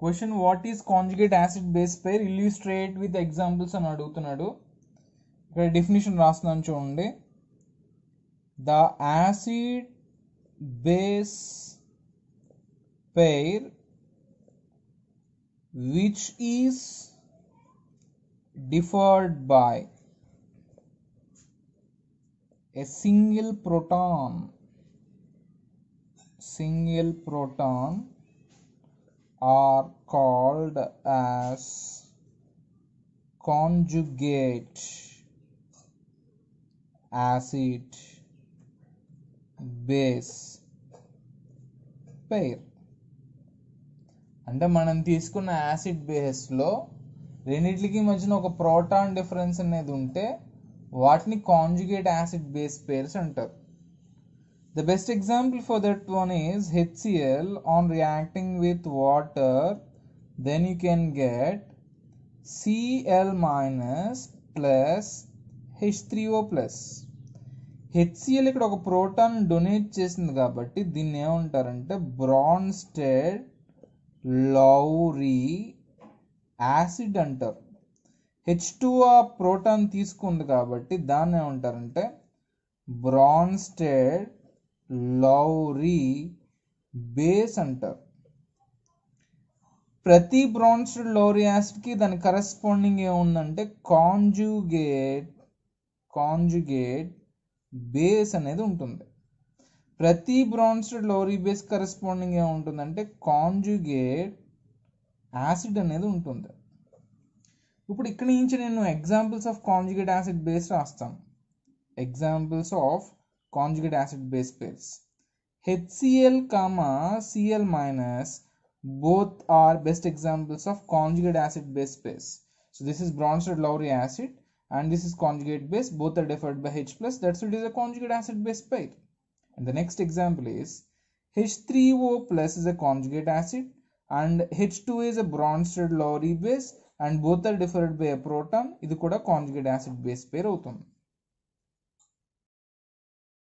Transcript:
Question what is conjugate acid base pair illustrate with examples అని అడుగుతన్నారు ఇక్కడ definition రాస్తున్నాను చూడండి the acid base pair which is defined by a single proton single proton are called as conjugate acid base pair అంటే మనం తీసుకున్న acid బేస్లో రెండింటికి మధ్యన ఒక ప్రోటాన్ డిఫరెన్స్ అనేది ఉంటే వాటిని కాంజుగేట్ యాసిడ్ బేస్ పేర్స్ అంటారు The best example for that one is HCl on reacting with water then you can get Cl minus plus H3O plus HCl ఇక్కడ ఒక ప్రోటాన్ డొనేట్ చేసింది కాబట్టి దీన్ని ఏమంటారంటే బ్రాన్స్టెడ్ లౌరీ యాసిడ్ అంటారు H two ఆ proton తీసుకుంది కాబట్టి దాన్ని ఏమంటారంటే బ్రాన్స్టెడ్ లౌరీ బేస్ అంటారు ప్రతి బ్రాన్స్డ్ లౌరీ యాసిడ్కి దాని కరెస్పాండింగ్ ఏముందంటే కాంజుగేట్ కాంజుగేట్ బేస్ అనేది ఉంటుంది ప్రతి బ్రాన్స్డ్ లౌరీ బేస్ కరెస్పాండింగ్ ఏముంటుందంటే కాంజుగేట్ యాసిడ్ అనేది ఉంటుంది ఇప్పుడు ఇక్కడ నుంచి నేను examples of conjugate acid base రాస్తాను examples of conjugate acid base pairs. HCl, comma Cl minus both are best examples of conjugate acid base pairs. So this is Bronsted Lowry acid and this is conjugate base both are deferred by H plus that's why it is a conjugate acid base pair. And the next example is H3O plus is a conjugate acid and H2 is a Bronsted Lowry base and and both are differed by is called a conjugate acid-base pair, పేరు అవుతుంది